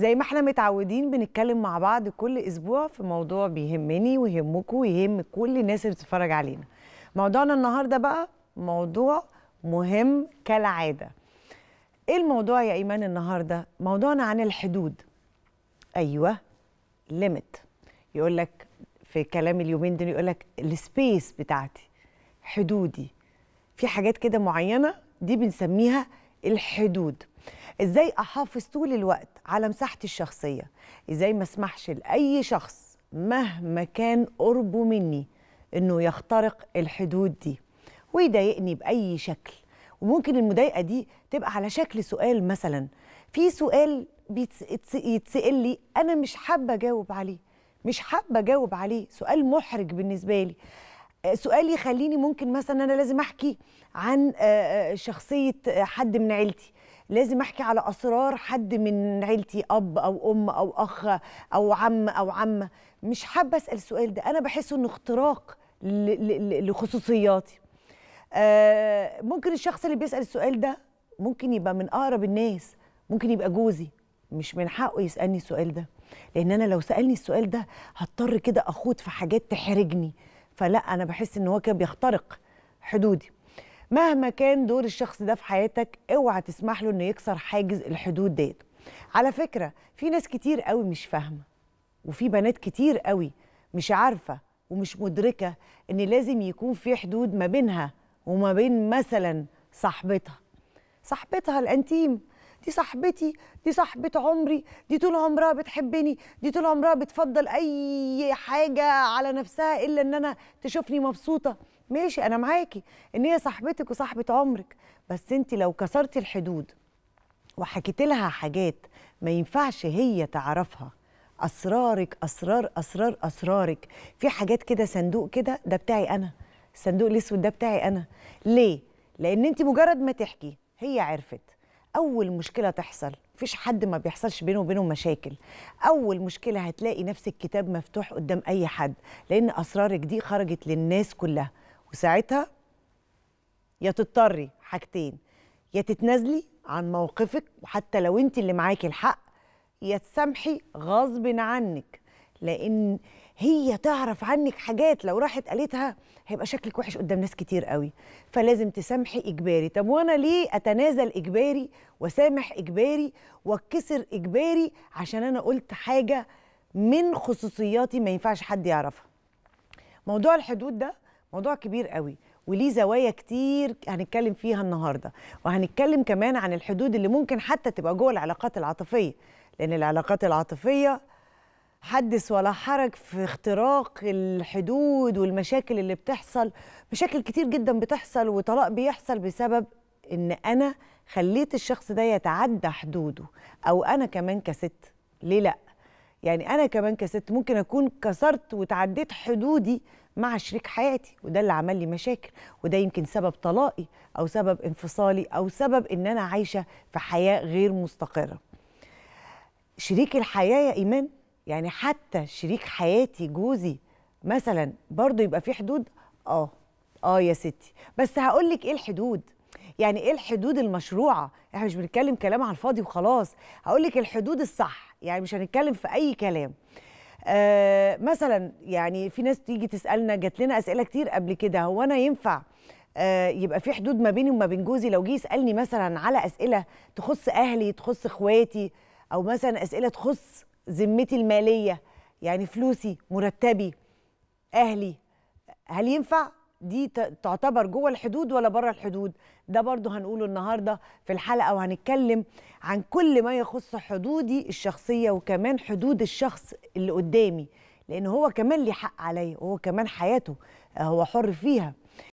زي ما احنا متعودين بنتكلم مع بعض كل اسبوع في موضوع بيهمني ويهمكم ويهم كل الناس اللي بتتفرج علينا موضوعنا النهارده بقى موضوع مهم كالعاده ايه الموضوع يا ايمان النهارده موضوعنا عن الحدود ايوه ليميت يقول لك في كلام اليومين دول يقول لك السبيس بتاعتي حدودي في حاجات كده معينه دي بنسميها الحدود ازاي احافظ طول الوقت على مساحتي الشخصيه ازاي ما اسمحش لاي شخص مهما كان قربه مني انه يخترق الحدود دي ويضايقني باي شكل وممكن المضايقه دي تبقى على شكل سؤال مثلا في سؤال يتسال لي انا مش حابه اجاوب عليه مش حابه اجاوب عليه سؤال محرج بالنسبه لي آه، سؤال يخليني ممكن مثلا انا لازم احكي عن آه، آه، شخصيه حد من عيلتي لازم احكي على اسرار حد من عيلتي اب او ام او اخ او عم او عمه مش حابه اسال السؤال ده انا بحس انه اختراق لخصوصياتي آه، ممكن الشخص اللي بيسال السؤال ده ممكن يبقى من اقرب الناس ممكن يبقى جوزي مش من حقه يسالني السؤال ده لان انا لو سالني السؤال ده هضطر كده اخوض في حاجات تحرجني فلا انا بحس ان هو كان بيخترق حدودي مهما كان دور الشخص ده في حياتك اوعى تسمح له انه يكسر حاجز الحدود ديت على فكره في ناس كتير قوي مش فاهمه وفي بنات كتير قوي مش عارفه ومش مدركه ان لازم يكون في حدود ما بينها وما بين مثلا صاحبتها صاحبتها الانتيم دي صاحبتي دي صاحبة عمري دي طول عمرها بتحبني دي طول عمرها بتفضل أي حاجة على نفسها إلا إن أنا تشوفني مبسوطة ماشي انا معاكي ان هي صاحبتك وصاحبه عمرك بس انت لو كسرتي الحدود وحكيت لها حاجات ما ينفعش هي تعرفها اسرارك اسرار اسرار اسرارك في حاجات كده صندوق كده ده بتاعي انا الصندوق الاسود ده بتاعي انا ليه لان انت مجرد ما تحكي هي عرفت اول مشكله تحصل مفيش حد ما بيحصلش بينه وبينه مشاكل اول مشكله هتلاقي نفس الكتاب مفتوح قدام اي حد لان اسرارك دي خرجت للناس كلها وساعتها يا تضطري حاجتين يا تتنازلي عن موقفك وحتى لو انت اللي معاكي الحق يا تسامحي غصب عنك لان هي تعرف عنك حاجات لو راحت قالتها هيبقى شكلك وحش قدام ناس كتير قوي فلازم تسامحي اجباري طب وانا ليه اتنازل اجباري وسامح اجباري واتكسر اجباري عشان انا قلت حاجه من خصوصياتي ما ينفعش حد يعرفها موضوع الحدود ده موضوع كبير قوي وليه زوايا كتير هنتكلم فيها النهارده وهنتكلم كمان عن الحدود اللي ممكن حتى تبقى جوه العلاقات العاطفيه لان العلاقات العاطفيه حدث ولا حرج في اختراق الحدود والمشاكل اللي بتحصل مشاكل كتير جدا بتحصل وطلاق بيحصل بسبب ان انا خليت الشخص ده يتعدى حدوده او انا كمان كست ليه لا يعني انا كمان كست ممكن اكون كسرت وتعديت حدودي مع شريك حياتي وده اللي عمل لي مشاكل وده يمكن سبب طلاقي او سبب انفصالي او سبب ان انا عايشه في حياه غير مستقره شريك الحياه يا ايمان يعني حتى شريك حياتي جوزي مثلا برضه يبقى في حدود اه اه يا ستي بس هقول لك ايه الحدود يعني ايه الحدود المشروعه احنا مش بنتكلم كلام على الفاضي وخلاص هقول لك الحدود الصح يعني مش هنتكلم في اي كلام آه مثلا يعني في ناس تيجي تسالنا جات لنا اسئله كتير قبل كده هو انا ينفع آه يبقى في حدود ما بيني وما بين جوزي لو جه يسالني مثلا على اسئله تخص اهلي تخص اخواتي او مثلا اسئله تخص ذمتي الماليه يعني فلوسي مرتبي اهلي هل ينفع دي تعتبر جوه الحدود ولا بره الحدود ده برضو هنقوله النهاردة في الحلقة وهنتكلم عن كل ما يخص حدودي الشخصية وكمان حدود الشخص اللي قدامي لأن هو كمان ليه حق عليا وهو كمان حياته آه، هو حر فيها